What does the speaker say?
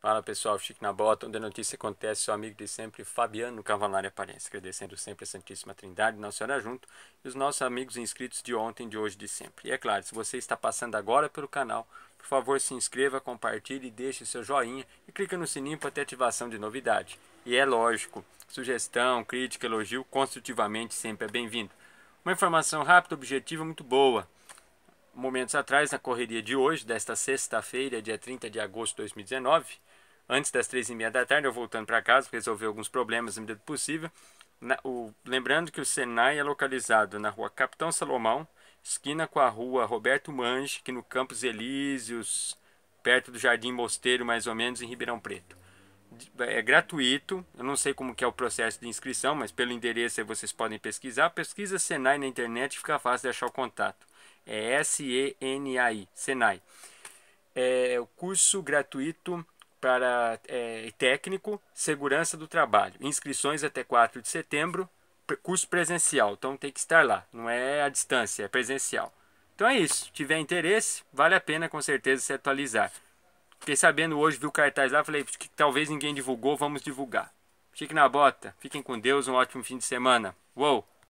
Fala pessoal, Chique na Bota, onde a notícia acontece, seu amigo de sempre, Fabiano Cavalari aparece, agradecendo sempre a Santíssima Trindade, Nossa Senhora junto, e os nossos amigos inscritos de ontem, de hoje, de sempre. E é claro, se você está passando agora pelo canal, por favor se inscreva, compartilhe, deixe seu joinha e clica no sininho para ter ativação de novidade. E é lógico, sugestão, crítica, elogio, construtivamente sempre é bem-vindo. Uma informação rápida, objetiva, muito boa momentos atrás, na correria de hoje, desta sexta-feira, dia 30 de agosto de 2019, antes das três e meia da tarde, eu voltando para casa, resolver alguns problemas na medida possível. Na, o, lembrando que o Senai é localizado na rua Capitão Salomão, esquina com a rua Roberto Mange, que no Campos Elíseos, perto do Jardim Mosteiro, mais ou menos, em Ribeirão Preto. É gratuito, eu não sei como que é o processo de inscrição, mas pelo endereço aí vocês podem pesquisar. Pesquisa Senai na internet, fica fácil de achar o contato. É S-E-N-A-I, Senai. É o curso gratuito para é, técnico segurança do trabalho. Inscrições até 4 de setembro, curso presencial. Então tem que estar lá, não é à distância, é presencial. Então é isso. Se tiver interesse, vale a pena com certeza se atualizar. Fiquei sabendo hoje, vi o cartaz lá, falei que talvez ninguém divulgou, vamos divulgar. Fique na bota, fiquem com Deus, um ótimo fim de semana. Uou!